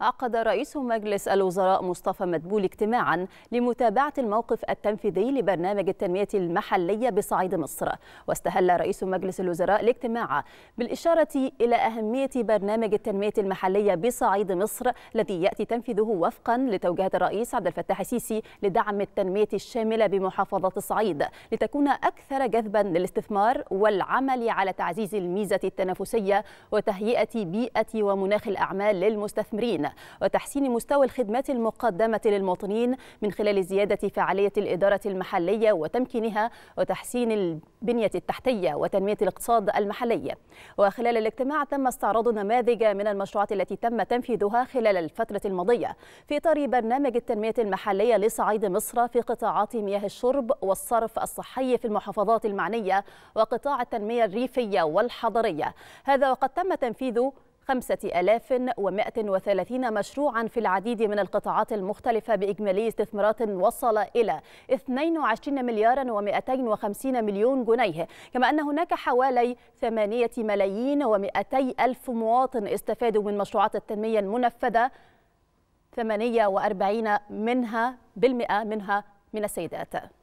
عقد رئيس مجلس الوزراء مصطفى مدبول اجتماعا لمتابعة الموقف التنفيذي لبرنامج التنمية المحلية بصعيد مصر واستهل رئيس مجلس الوزراء الاجتماع بالإشارة إلى أهمية برنامج التنمية المحلية بصعيد مصر الذي يأتي تنفيذه وفقا لتوجيهات الرئيس عبد الفتاح السيسي لدعم التنمية الشاملة بمحافظات الصعيد لتكون أكثر جذبا للاستثمار والعمل على تعزيز الميزة التنافسية وتهيئة بيئة ومناخ الأعمال للمستثمرين وتحسين مستوى الخدمات المقدمة للمواطنين من خلال زيادة فعالية الإدارة المحلية وتمكينها وتحسين البنية التحتية وتنمية الاقتصاد المحلي وخلال الاجتماع تم استعراض نماذج من المشروعات التي تم تنفيذها خلال الفترة الماضية في إطار برنامج التنمية المحلية لصعيد مصر في قطاعات مياه الشرب والصرف الصحي في المحافظات المعنية وقطاع التنمية الريفية والحضرية هذا وقد تم تنفيذ 5130 مشروعا في العديد من القطاعات المختلفة بإجمالي استثمارات وصل إلى 22 مليارا و250 مليون جنيه كما أن هناك حوالي 8 ملايين و200 ألف مواطن استفادوا من مشروعات التنمية المنفذة 48 منها بالمئة منها من السيدات